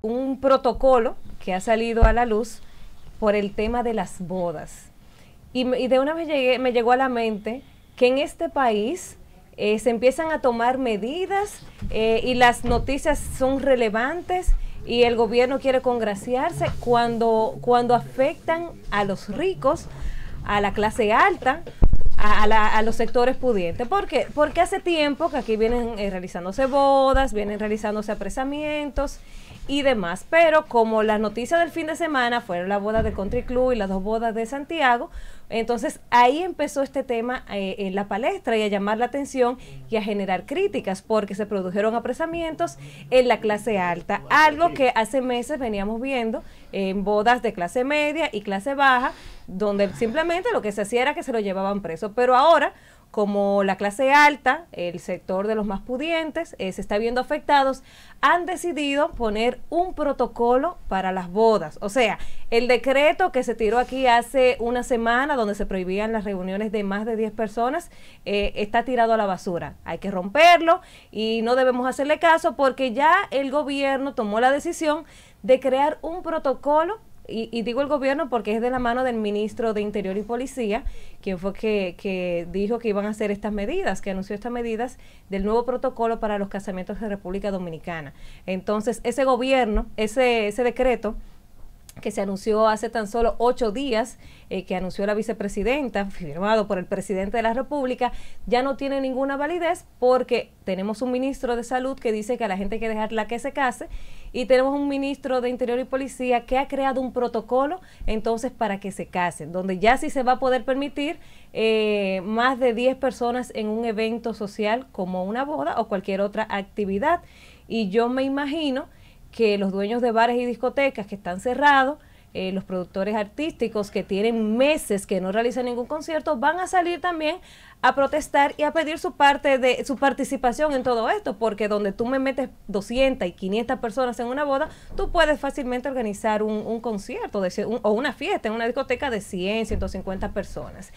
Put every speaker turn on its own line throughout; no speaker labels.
Un protocolo que ha salido a la luz por el tema de las bodas. Y, de una vez me llegó a la mente que en este país eh, se empiezan a tomar medidas eh, y las noticias son relevantes y el gobierno quiere congraciarse cuando, cuando afectan a los ricos, a la clase alta, a, los sectores pudientes. ¿Por qué? Porque hace tiempo que aquí vienen eh, realizándose bodas, vienen realizándose apresamientos y demás. Pero como las noticias del fin de semana fueron la boda de Country Club y las dos bodas de Santiago, entonces ahí empezó este tema eh, en la palestra y a llamar la atención y a generar críticas porque se produjeron apresamientos en la clase alta, algo que hace meses veníamos viendo en bodas de clase media y clase baja, donde simplemente lo que se hacía era que se lo llevaban preso. Pero ahora, como la clase alta, el sector de los más pudientes, eh, se está viendo afectados, han decidido poner un protocolo para las bodas. O sea, el decreto que se tiró aquí hace una semana, donde se prohibían las reuniones de más de 10 personas, eh, está tirado a la basura. Hay que romperlo y no debemos hacerle caso porque ya el gobierno tomó la decisión de crear un protocolo y, digo el gobierno porque es de la mano del ministro de Interior y Policía, quien fue que, que dijo que iban a hacer estas medidas, que anunció estas medidas del nuevo protocolo para los casamientos de República Dominicana. Entonces, ese gobierno, ese, ese decreto que se anunció hace tan solo ocho días, eh, que anunció la vicepresidenta, firmado por el presidente de la República, ya no tiene ninguna validez porque tenemos un ministro de salud que dice que a la gente hay que dejarla que se case y tenemos un ministro de Interior y Policía que ha creado un protocolo entonces para que se casen, donde ya sí se va a poder permitir eh, más de 10 personas en un evento social como una boda o cualquier otra actividad. Y yo me imagino que los dueños de bares y discotecas que están cerrados, eh, los productores artísticos que tienen meses que no realizan ningún concierto, van a salir también a protestar y a pedir su parte de su participación en todo esto, porque donde tú me metes 200 y 500 personas en una boda, tú puedes fácilmente organizar un, concierto o una fiesta en una discoteca de 100, 150 personas.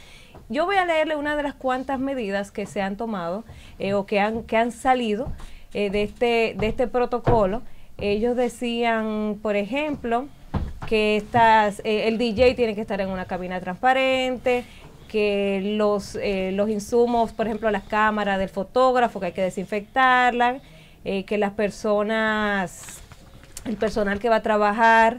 Yo voy a leerle una de las cuantas medidas que se han tomado eh, o que han, salido eh, de, este, de este protocolo. Ellos decían, por ejemplo, que estas, eh, el DJ tiene que estar en una cabina transparente, que los, eh, los insumos, por ejemplo, las cámaras del fotógrafo, que hay que desinfectarlas, eh, que las personas, el personal que va a trabajar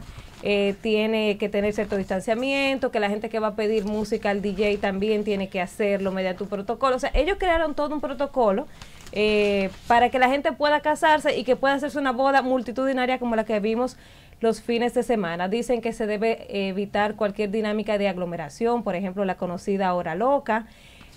tiene que tener cierto distanciamiento, que la gente que va a pedir música al DJ también tiene que hacerlo mediante un protocolo. O sea, ellos crearon todo un protocolo eh, para que la gente pueda casarse y que pueda hacerse una boda multitudinaria como la que vimos los fines de semana. Dicen que se debe evitar cualquier dinámica de aglomeración, por ejemplo, la conocida hora loca,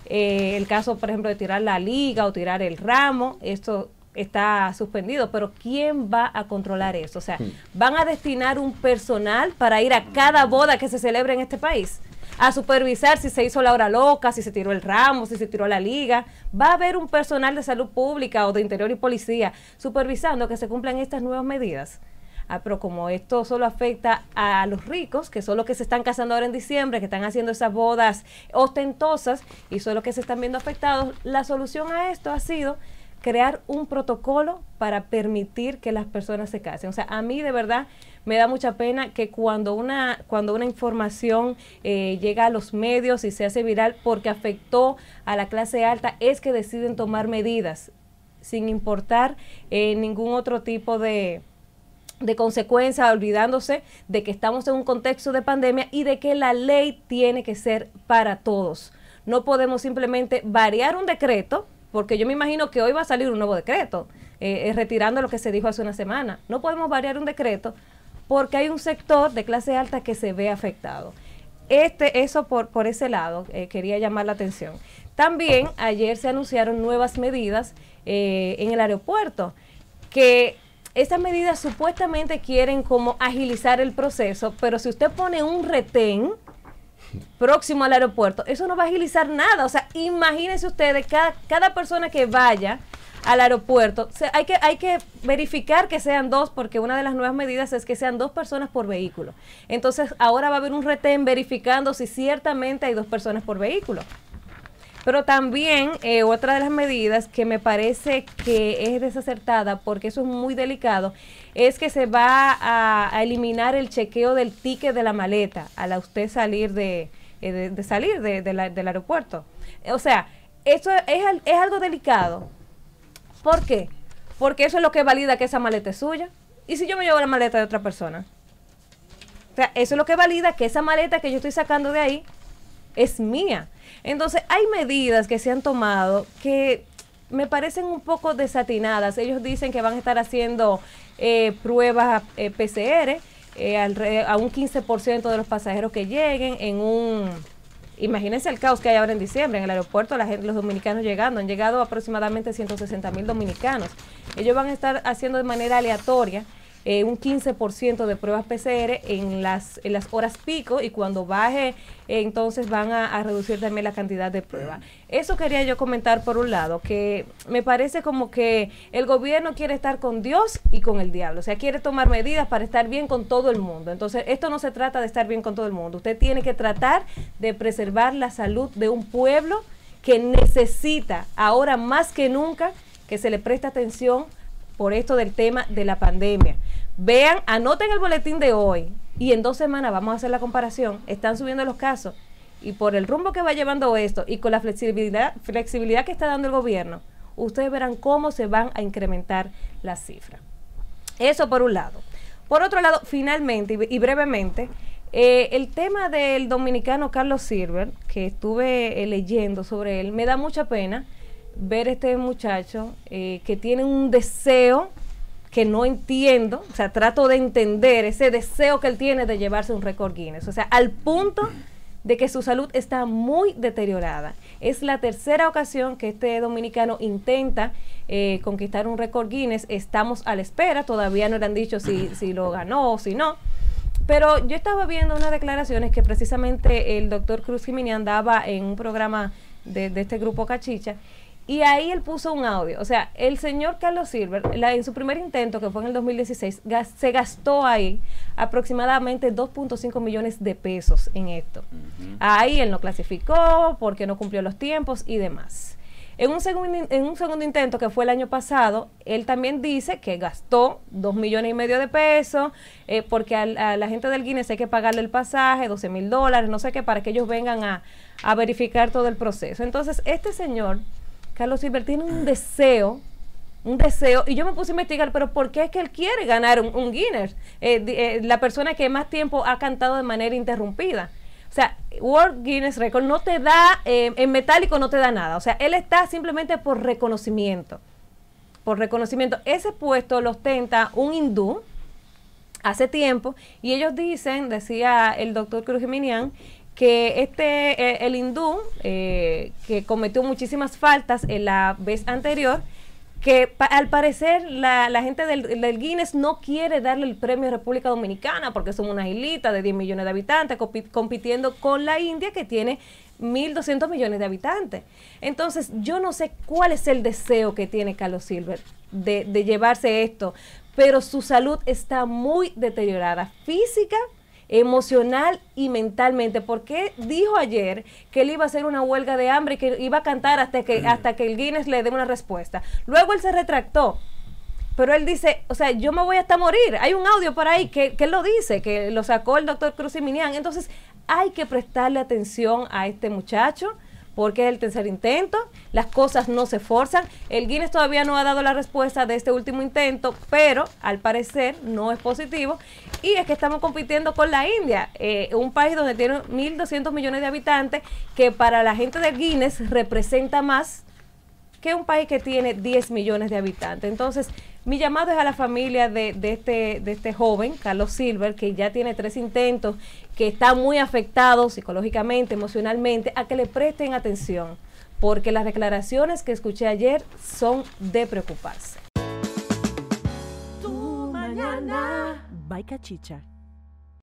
eh, el caso, por ejemplo, de tirar la liga o tirar el ramo, esto está suspendido, pero ¿quién va a controlar eso? O sea, hmm. ¿van a destinar un personal para ir a cada boda que se celebre en este país? a supervisar si se hizo la hora loca, si se tiró el ramo, si se tiró la liga. Va a haber un personal de salud pública o de interior y policía supervisando que se cumplan estas nuevas medidas. Ah, pero como esto solo afecta a los ricos, que son los que se están casando ahora en diciembre, que están haciendo esas bodas ostentosas y son los que se están viendo afectados, la solución a esto ha sido crear un protocolo para permitir que las personas se casen. O sea, a mí de verdad me da mucha pena que cuando una, cuando una información eh, llega a los medios y se hace viral porque afectó a la clase alta, es que deciden tomar medidas sin importar eh, ningún otro tipo de, de consecuencia, olvidándose de que estamos en un contexto de pandemia y de que la ley tiene que ser para todos. No podemos simplemente variar un decreto, porque yo me imagino que hoy va a salir un nuevo decreto, eh, retirando lo que se dijo hace una semana. No podemos variar un decreto porque hay un sector de clase alta que se ve afectado. Este, eso por, por ese lado eh, quería llamar la atención. También ayer se anunciaron nuevas medidas eh, en el aeropuerto, que estas medidas supuestamente quieren como agilizar el proceso, pero si usted pone un retén, próximo al aeropuerto, eso no va a agilizar nada. O sea, imagínense ustedes, cada, cada persona que vaya al aeropuerto, hay, que, hay que verificar que sean dos, porque una de las nuevas medidas es que sean dos personas por vehículo. Entonces, ahora va a haber un retén verificando si ciertamente hay dos personas por vehículo. Pero también eh, otra de las medidas que me parece que es desacertada, porque eso es muy delicado, es que se va a, eliminar el chequeo del ticket de la maleta al la usted salir de, eh, de, salir del aeropuerto. O sea, eso es, es algo delicado. ¿Por qué? Porque eso es lo que valida que esa maleta es suya. ¿Y si yo me llevo la maleta de otra persona? O sea, eso es lo que valida que esa maleta que yo estoy sacando de ahí es mía. Entonces, hay medidas que se han tomado que me parecen un poco desatinadas. Ellos dicen que van a estar haciendo eh, pruebas eh, PCR eh, a un 15% de los pasajeros que lleguen en un... Imagínense el caos que hay ahora en diciembre en el aeropuerto, la gente, los dominicanos llegando, han llegado aproximadamente 160 mil dominicanos. Ellos van a estar haciendo de manera aleatoria eh, un 15% de pruebas PCR en las, las horas pico y cuando baje eh, entonces van a, a, reducir también la cantidad de pruebas. Eso quería yo comentar por un lado, que me parece como que el gobierno quiere estar con Dios y con el diablo, o sea, quiere tomar medidas para estar bien con todo el mundo. Entonces, esto no se trata de estar bien con todo el mundo, usted tiene que tratar de preservar la salud de un pueblo que necesita ahora más que nunca que se le preste atención por esto del tema de la pandemia. Vean, anoten el boletín de hoy y en dos semanas vamos a hacer la comparación. Están subiendo los casos y por el rumbo que va llevando esto y con la flexibilidad, flexibilidad que está dando el gobierno, ustedes verán cómo se van a incrementar las cifras. Eso por un lado. Por otro lado, finalmente y brevemente, eh, el tema del dominicano Carlos Silver, que estuve eh, leyendo sobre él, me da mucha pena ver este muchacho eh, que tiene un deseo que no entiendo, o sea, trato de entender ese deseo que él tiene de llevarse un récord Guinness, o sea, al punto de que su salud está muy deteriorada. Es la tercera ocasión que este dominicano intenta eh, conquistar un récord Guinness. Estamos a la espera, todavía no le han dicho si, lo ganó o si no. Pero yo estaba viendo unas declaraciones que precisamente el doctor Cruz Jiménez andaba en un programa de, de este grupo Cachicha y ahí él puso un audio. O sea, el señor Carlos Silver, en su primer intento, que fue en el 2016, se gastó ahí aproximadamente 2.5 millones de pesos en esto. Ahí él no clasificó porque no cumplió los tiempos y demás. En un, segundo, en un segundo intento, que fue el año pasado, él también dice que gastó 2 millones y medio de pesos, eh, porque a, la gente del Guinness hay que pagarle el pasaje, 12 mil dólares, no sé qué, para que ellos vengan a, a verificar todo el proceso. Entonces, este señor Carlos Silver tiene un deseo, un deseo, y yo me puse a investigar, pero ¿por qué es que él quiere ganar un, Guinness? Eh, eh, la persona que más tiempo ha cantado de manera interrumpida. O sea, World Guinness Record no te da, eh, en metálico no te da nada. O sea, él está simplemente por reconocimiento. Por reconocimiento. Ese puesto lo ostenta un hindú hace tiempo y ellos dicen, decía el doctor Cruz que este, eh, el hindú, eh, que cometió muchísimas faltas en la vez anterior, que al parecer la, gente del, Guinness no quiere darle el premio a República Dominicana porque somos una islita de 10 millones de habitantes compitiendo con la India que tiene 1.200 millones de habitantes. Entonces, yo no sé cuál es el deseo que tiene Carlos Silver de, de llevarse esto, pero su salud está muy deteriorada física emocional y mentalmente, porque dijo ayer que él iba a hacer una huelga de hambre y que iba a cantar hasta que, mm. hasta que el Guinness le dé una respuesta. Luego él se retractó. Pero él dice, o sea, yo me voy hasta morir. Hay un audio por ahí que, que él lo dice, que lo sacó el doctor Cruz y Minian. Entonces, hay que prestarle atención a este muchacho porque es el tercer intento, las cosas no se forzan. El Guinness todavía no ha dado la respuesta de este último intento, pero al parecer no es positivo. Y es que estamos compitiendo con la India, eh, un país donde tiene 1.200 millones de habitantes, que para la gente del Guinness representa más que es un país que tiene 10 millones de habitantes. Entonces, mi llamado es a la familia de, este, de este joven, Carlos Silver, que ya tiene tres intentos, que está muy afectado psicológicamente, emocionalmente, a que le presten atención, porque las declaraciones que escuché ayer son de preocuparse. Tu mañana. Baica